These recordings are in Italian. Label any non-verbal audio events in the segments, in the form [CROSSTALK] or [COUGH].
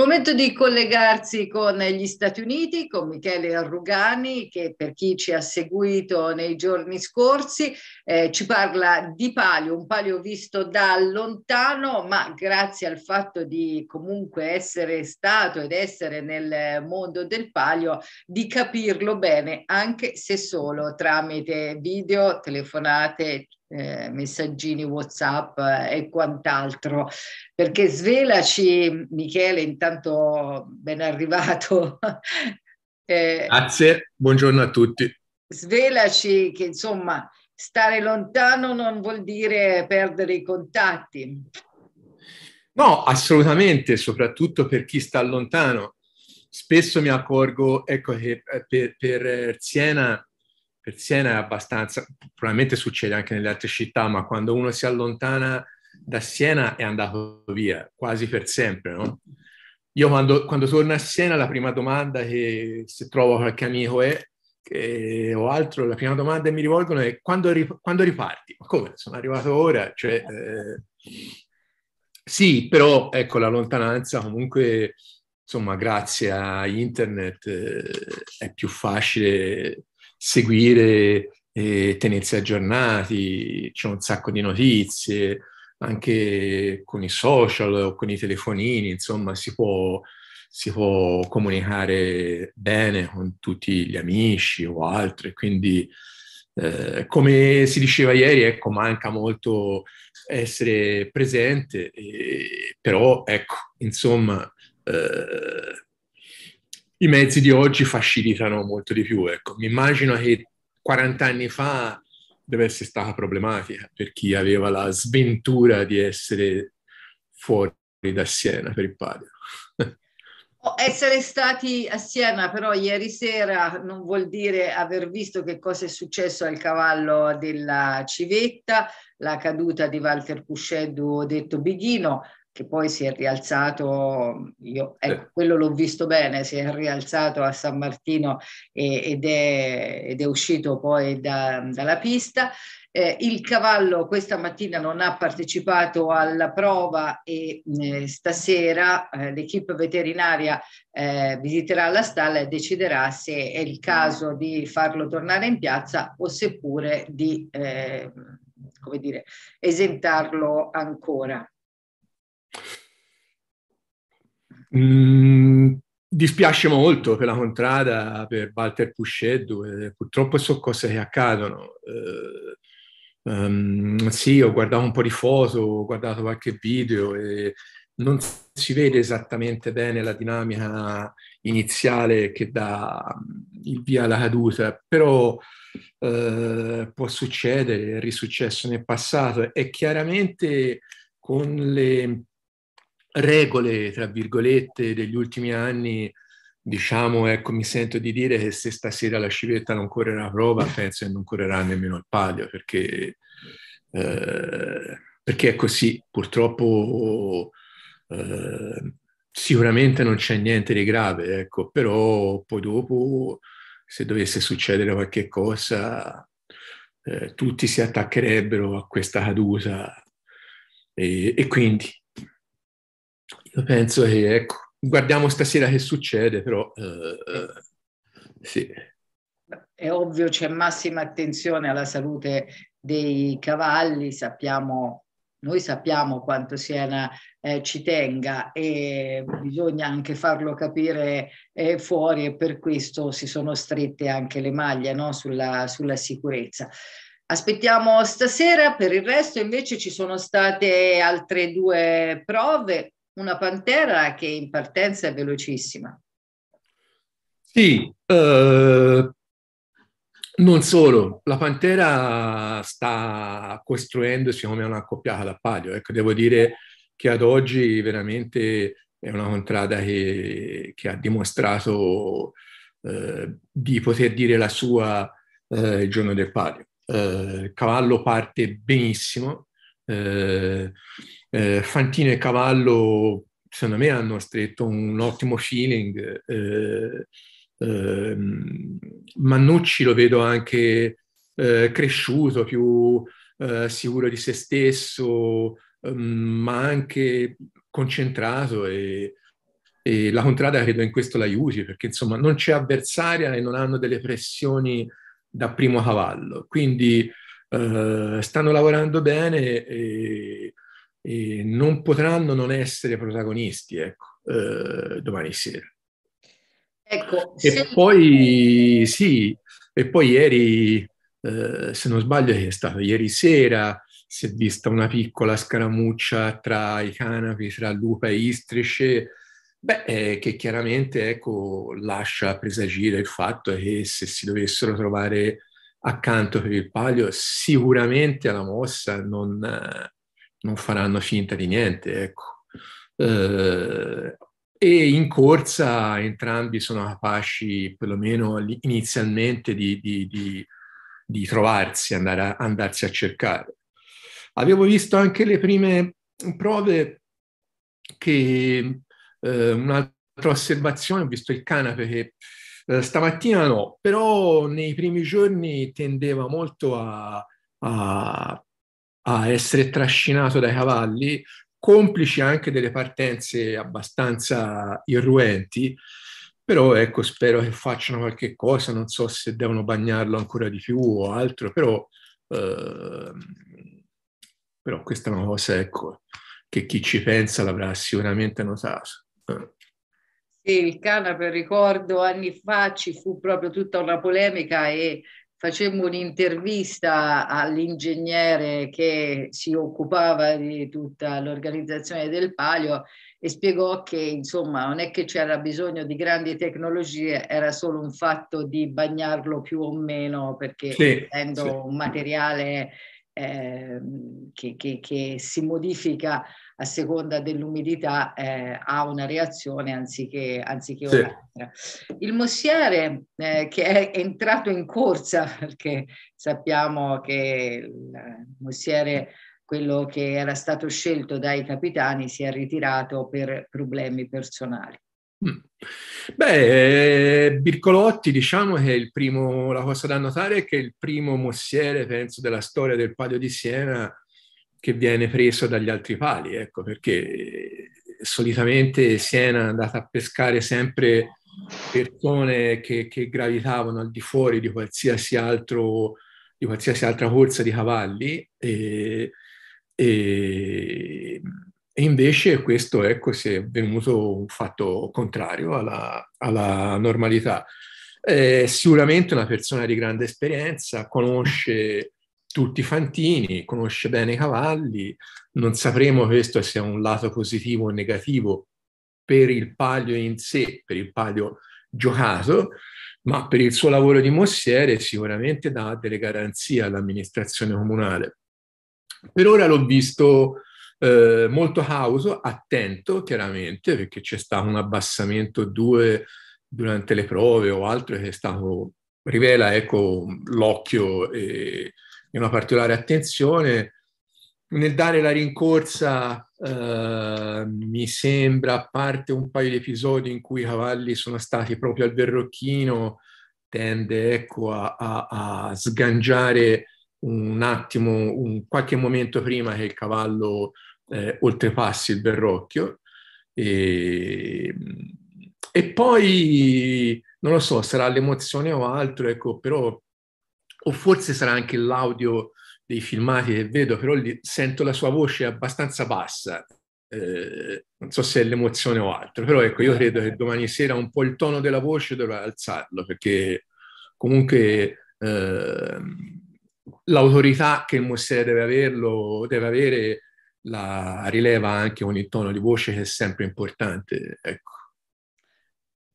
il momento di collegarsi con gli Stati Uniti, con Michele Arrugani, che per chi ci ha seguito nei giorni scorsi eh, ci parla di palio, un palio visto da lontano, ma grazie al fatto di comunque essere stato ed essere nel mondo del palio, di capirlo bene, anche se solo tramite video, telefonate, eh, messaggini WhatsApp eh, e quant'altro. Perché svelaci, Michele, intanto ben arrivato. [LAUGHS] eh, Grazie, buongiorno a tutti. Svelaci che insomma stare lontano non vuol dire perdere i contatti. No, assolutamente, soprattutto per chi sta lontano. Spesso mi accorgo, ecco, che eh, per, per eh, Siena per Siena è abbastanza, probabilmente succede anche nelle altre città, ma quando uno si allontana da Siena è andato via quasi per sempre, no? Io quando, quando torno a Siena la prima domanda che se trovo qualche amico è eh, o altro, la prima domanda che mi rivolgono è quando, quando riparti? Ma come? Sono arrivato ora? Cioè, eh, sì, però ecco la lontananza comunque, insomma, grazie a internet eh, è più facile seguire e tenersi aggiornati, c'è un sacco di notizie, anche con i social o con i telefonini, insomma si può, si può comunicare bene con tutti gli amici o altri, quindi eh, come si diceva ieri, ecco, manca molto essere presente, e, però ecco, insomma, eh, i mezzi di oggi facilitano molto di più. Ecco. Mi immagino che 40 anni fa deve essere stata problematica per chi aveva la sventura di essere fuori da Siena per il padre. [LAUGHS] Essere stati a Siena però ieri sera non vuol dire aver visto che cosa è successo al cavallo della civetta, la caduta di Walter Cusceddu detto Bighino, che poi si è rialzato, io, ecco, quello l'ho visto bene, si è rialzato a San Martino e, ed, è, ed, è, uscito poi da, dalla pista. Eh, il cavallo questa mattina non ha partecipato alla prova e eh, stasera eh, l'equipe veterinaria eh, visiterà la stalla e deciderà se è il caso di farlo tornare in piazza o seppure di eh, come dire, esentarlo ancora. Mm, dispiace molto per la contrada per Walter Pusceddu, purtroppo sono cose che accadono. Eh, um, sì, ho guardato un po' di foto, ho guardato qualche video e non si vede esattamente bene la dinamica iniziale che dà mm, il via alla caduta, però eh, può succedere, è risuccesso nel passato e chiaramente con le regole, tra virgolette, degli ultimi anni, diciamo, ecco, mi sento di dire che se stasera la civetta non correrà a prova, penso che non correrà nemmeno il palio, perché, eh, perché è così. Purtroppo eh, sicuramente non c'è niente di grave, ecco, però poi dopo, se dovesse succedere qualche cosa, eh, tutti si attaccherebbero a questa caduta e, e quindi io penso che, ecco, guardiamo stasera che succede, però eh, eh, sì. È ovvio, c'è massima attenzione alla salute dei cavalli, sappiamo noi sappiamo quanto Siena eh, ci tenga e bisogna anche farlo capire eh, fuori e per questo si sono strette anche le maglie no? sulla, sulla, sicurezza. Aspettiamo stasera, per il resto invece ci sono state altre due prove, una pantera che in partenza è velocissima. Sì, eh, non solo, la pantera sta costruendo, secondo me, una coppiata da palio. Ecco, devo dire che ad oggi veramente è una contrada che, che ha dimostrato eh, di poter dire la sua eh, il giorno del palio. Eh, il cavallo parte benissimo, eh, eh, Fantino e Cavallo, secondo me, hanno stretto un ottimo feeling. Eh, ehm, Mannucci lo vedo anche eh, cresciuto, più eh, sicuro di se stesso, ehm, ma anche concentrato e, e la Contrada credo in questo l'aiuti perché insomma non c'è avversaria e non hanno delle pressioni da primo cavallo quindi eh, stanno lavorando bene e eh, non potranno non essere protagonisti ecco, eh, domani sera. Ecco, e, se... poi, sì, e poi ieri, eh, se non sbaglio, è stato ieri sera, si è vista una piccola scaramuccia tra i canapi, tra Lupa e Istrice, beh, eh, che chiaramente ecco, lascia presagire il fatto che se si dovessero trovare accanto per il palio, sicuramente alla mossa non, eh, non faranno finta di niente, ecco. Eh, e in corsa entrambi sono capaci, perlomeno inizialmente, di, di, di, di trovarsi, andare a, andarsi a cercare. Avevo visto anche le prime prove che eh, un'altra osservazione, ho visto il canape che eh, stamattina no, però nei primi giorni tendeva molto a, a a essere trascinato dai cavalli, complici anche delle partenze abbastanza irruenti, però ecco, spero che facciano qualche cosa, non so se devono bagnarlo ancora di più o altro, però, eh, però questa è una cosa ecco, che chi ci pensa l'avrà sicuramente notato. Eh. Sì, il Canaper, ricordo anni fa ci fu proprio tutta una polemica e facemmo un'intervista all'ingegnere che si occupava di tutta l'organizzazione del palio e spiegò che insomma non è che c'era bisogno di grandi tecnologie, era solo un fatto di bagnarlo più o meno perché sì, essendo sì. un materiale eh, che, che, che si modifica a seconda dell'umidità eh, ha una reazione anziché, anziché sì. un'altra. Il mossiere eh, che è entrato in corsa, [LAUGHS] perché sappiamo che il mossiere quello che era stato scelto dai capitani si è ritirato per problemi personali. Mm. Beh, eh, Bircolotti diciamo che è il primo, la cosa da notare è che il primo mossiere, penso, della storia del Palio di Siena che viene preso dagli altri pali, ecco, perché solitamente Siena è andata a pescare sempre persone che, che gravitavano al di fuori di qualsiasi, altro, di qualsiasi altra corsa di cavalli e, e, e invece questo ecco, si è venuto un fatto contrario alla, alla normalità. È eh, sicuramente una persona di grande esperienza, conosce tutti fantini, conosce bene i cavalli, non sapremo questo se è un lato positivo o negativo per il palio in sé, per il palio giocato, ma per il suo lavoro di mossiere sicuramente dà delle garanzie all'amministrazione comunale. Per ora l'ho visto eh, molto causo, attento chiaramente, perché c'è stato un abbassamento due durante le prove o altro che è stato, rivela ecco, l'occhio e di una particolare attenzione. Nel dare la rincorsa eh, mi sembra, a parte un paio di episodi in cui i cavalli sono stati proprio al berrocchino, tende ecco, a, a, a sgangiare un attimo, un qualche momento prima che il cavallo eh, oltrepassi il berrocchio. E, e, poi, non lo so, sarà l'emozione o altro, ecco, però o forse sarà anche l'audio dei filmati che vedo, però lì sento la sua voce abbastanza bassa. Eh, non so se è l'emozione o altro, però ecco, io credo che domani sera un po' il tono della voce dovrà alzarlo, perché comunque eh, l'autorità che Mosè deve, averlo, deve avere la rileva anche con il tono di voce che è sempre importante. Ecco.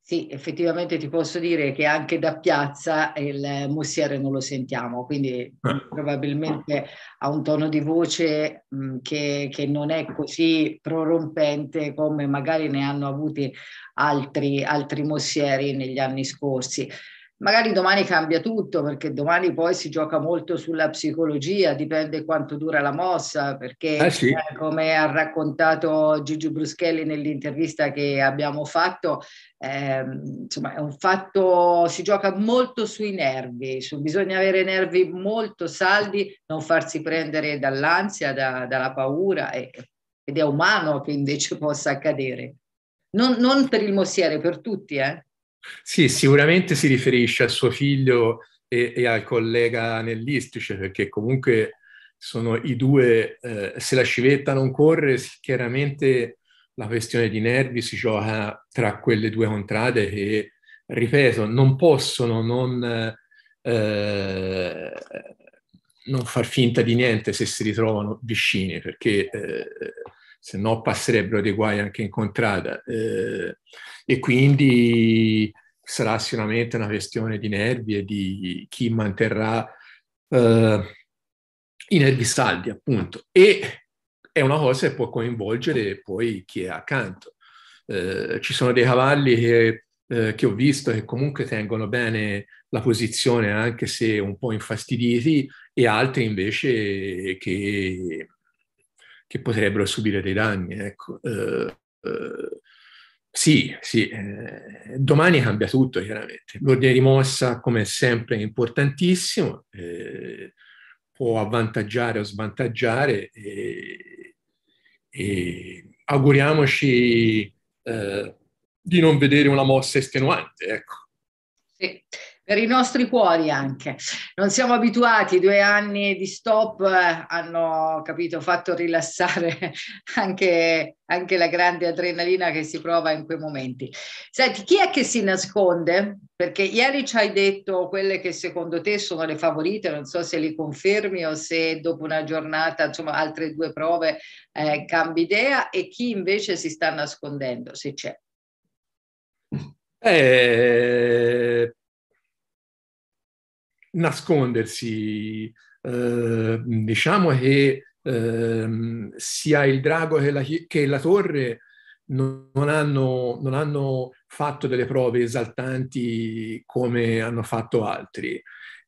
Sì, effettivamente ti posso dire che anche da piazza il mussiere non lo sentiamo, quindi [LAUGHS] probabilmente ha un tono di voce che, che, non è così prorompente come magari ne hanno avuti altri, altri mossieri negli anni scorsi. Magari domani cambia tutto perché domani poi si gioca molto sulla psicologia, dipende quanto dura la mossa, perché ah, sì. eh, come ha raccontato Gigi Bruschelli nell'intervista che abbiamo fatto, eh, insomma è un fatto, si gioca molto sui nervi, su, bisogna avere nervi molto saldi, non farsi prendere dall'ansia, da, dalla paura e, ed è umano che invece possa accadere. Non, non per il mossiere, per tutti, eh. Sì, sicuramente si riferisce a suo figlio e, e al collega Nellistice, perché comunque sono i due, eh, se la civetta non corre, chiaramente la questione di nervi si gioca tra quelle due contrade che, ripeto, non possono non, eh, non far finta di niente se si ritrovano vicini, perché... Eh, se no passerebbero dei guai anche in contrada. Eh, e quindi sarà sicuramente una questione di nervi e di chi manterrà eh, i nervi saldi, appunto. E è una cosa che può coinvolgere poi chi è accanto. Eh, ci sono dei cavalli che, eh, che, ho visto che comunque tengono bene la posizione anche se un po' infastiditi e altri invece che, che potrebbero subire dei danni. Ecco. Eh, eh, sì, sì, eh, domani cambia tutto chiaramente. L'ordine di mossa, come sempre, è importantissimo, eh, può avvantaggiare o svantaggiare e, e auguriamoci eh, di non vedere una mossa estenuante. Ecco. Sì per i nostri cuori anche. Non siamo abituati, due anni di stop eh, hanno capito, fatto rilassare [LAUGHS] anche, anche la grande adrenalina che si prova in quei momenti. Senti, chi è che si nasconde? Perché ieri ci hai detto quelle che secondo te sono le favorite, non so se li confermi o se dopo una giornata, insomma, altre due prove eh, cambi idea e chi invece si sta nascondendo, se c'è. Eh, nascondersi, eh, diciamo che eh, sia il drago che la, che la torre non hanno, non hanno, fatto delle prove esaltanti come hanno fatto altri.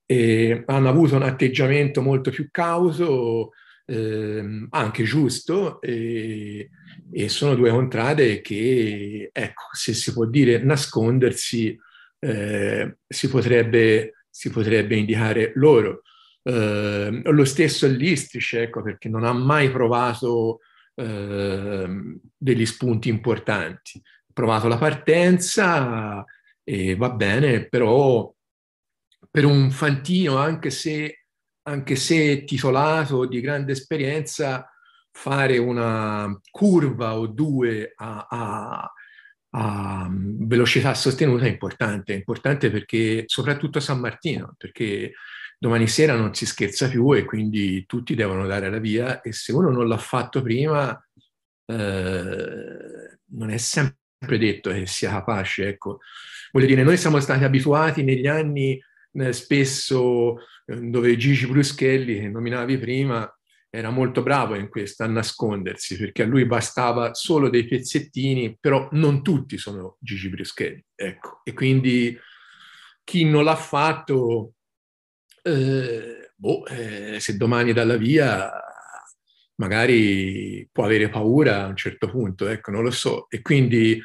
E hanno avuto un atteggiamento molto più cauto, ehm, anche giusto, e, e, sono due contrade che, ecco, se si può dire nascondersi, eh, si potrebbe si potrebbe indicare loro. Eh, lo stesso Listrice, ecco, perché non ha mai provato eh, degli spunti importanti. Ha provato la partenza e va bene, però per un Fantino, anche se, anche se titolato di grande esperienza, fare una curva o due a, a a mm, velocità sostenuta è importante, è importante perché soprattutto a San Martino, perché domani sera non si scherza più e quindi tutti devono dare la via e se uno non l'ha fatto prima eh, non è sempre detto che sia capace, ecco. Voglio dire, noi siamo stati abituati negli anni eh, spesso eh, dove Gigi Bruschelli, che nominavi prima, era molto bravo in questo, a nascondersi, perché a lui bastava solo dei pezzettini, però non tutti sono Gigi Bruschetti, ecco. E quindi chi non l'ha fatto, eh, boh, eh, se domani dalla via magari può avere paura a un certo punto, ecco, non lo so. E quindi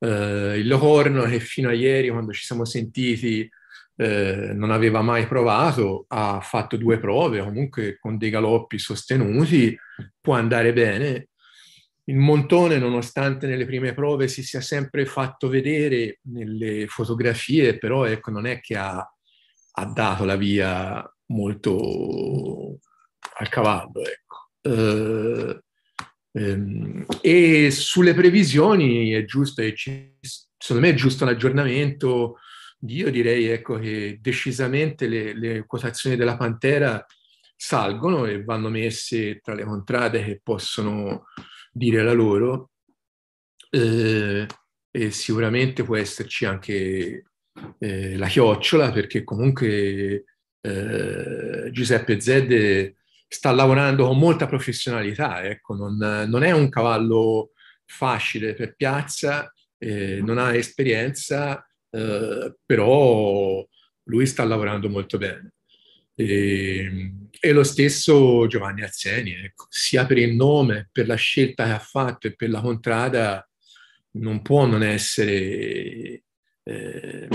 eh, il Locorno che eh, fino a ieri, quando ci siamo sentiti, eh, non aveva mai provato, ha fatto due prove, comunque con dei galoppi sostenuti, può andare bene. Il montone, nonostante nelle prime prove si sia sempre fatto vedere nelle fotografie, però ecco, non è che ha, ha dato la via molto al cavallo. Ecco. Eh, ehm, e sulle previsioni è giusto, secondo me è giusto l'aggiornamento io direi ecco, che decisamente le, le, quotazioni della Pantera salgono e vanno messe tra le contrade che possono dire la loro eh, e sicuramente può esserci anche eh, la chiocciola perché comunque eh, Giuseppe Zedde sta lavorando con molta professionalità, ecco, non, non è un cavallo facile per piazza, eh, non ha esperienza, eh, però lui sta lavorando molto bene. E, ehm, e, lo stesso Giovanni Azzeni, ecco, sia per il nome, per la scelta che ha fatto e per la contrada, non può non essere eh,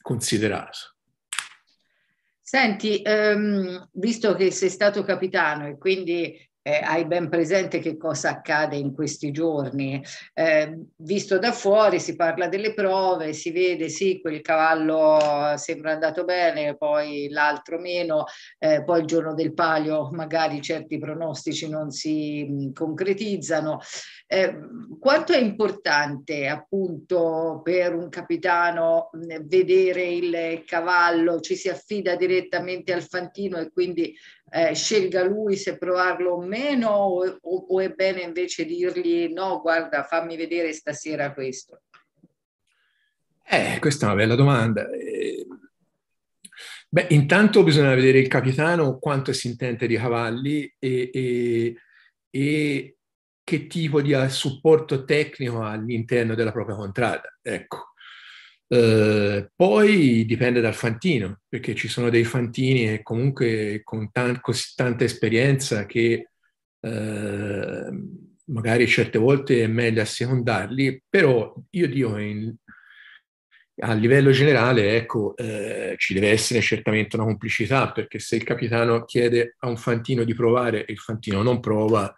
considerato. Senti, um, visto che sei stato capitano e quindi eh, hai ben presente che cosa accade in questi giorni. Eh, visto da fuori si parla delle prove, si vede sì, quel cavallo eh, sembra andato bene, poi l'altro meno, eh, poi il giorno del palio magari certi pronostici non si mh, mm, concretizzano. Ehm, quanto è importante appunto per un capitano vedere il cavallo, ci si affida direttamente al fantino e quindi eh, scelga lui se provarlo o meno o, o è bene invece dirgli no, guarda, fammi vedere stasera questo? Eh, questa è una bella domanda. Ehm, beh, intanto bisogna vedere il capitano quanto si intende di cavalli e, e, e che tipo di eh, supporto tecnico all'interno della propria contrada. Ecco. Eh, poi dipende dal fantino, perché ci sono dei fantini e eh, comunque con tan- così tanta esperienza che eh, magari certe volte è meglio assecondarli, però io dico in, a livello generale ecco, eh, ci deve essere certamente una complicità, perché se il capitano chiede a un fantino di provare e il fantino non prova,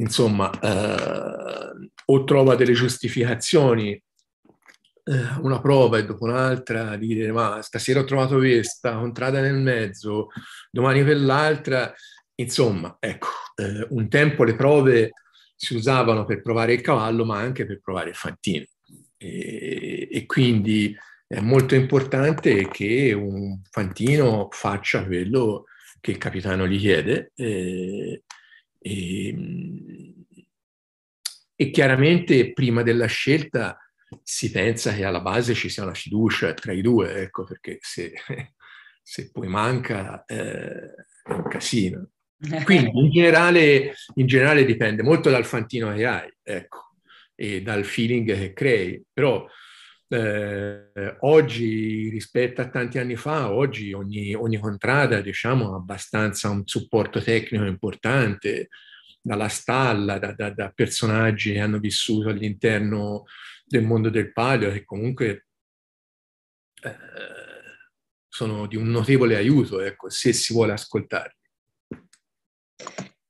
insomma, eh, o trova delle giustificazioni, eh, una prova e dopo un'altra, dire ma stasera ho trovato questa, contrada nel mezzo, domani quell'altra, insomma, ecco, eh, un tempo le prove si usavano per provare il cavallo, ma anche per provare il fantino. E, e quindi è molto importante che un fantino faccia quello che il capitano gli chiede eh, e, ehm, e chiaramente prima della scelta si pensa che alla base ci sia una fiducia tra i due, ecco, perché se, [LAUGHS] se poi manca eh, è un casino. Quindi in generale, in generale dipende molto dal fantino che hai, ecco, e dal feeling che crei, però eh, oggi rispetto a tanti anni fa, oggi ogni, ogni contrada diciamo, ha abbastanza un supporto tecnico importante, dalla stalla, da, da, da personaggi che hanno vissuto all'interno del mondo del palio, che comunque eh, sono di un notevole aiuto, ecco, se si vuole ascoltare.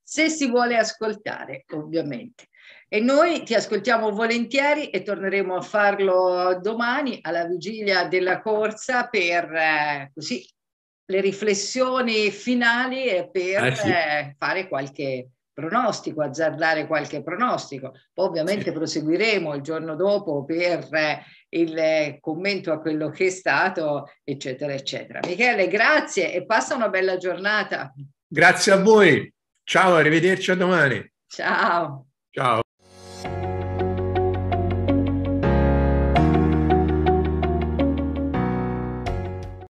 Se si vuole ascoltare, ovviamente. E noi ti ascoltiamo volentieri e torneremo a farlo domani alla vigilia della corsa per eh, così, le riflessioni finali e per eh sì. eh, fare qualche pronostico, azzardare qualche pronostico. Poi ovviamente sì. proseguiremo il giorno dopo per eh, il eh, commento a quello che è stato, eccetera, eccetera. Michele, grazie e passa una bella giornata. Grazie a voi. Ciao, arrivederci a domani. Ciao. Ciao.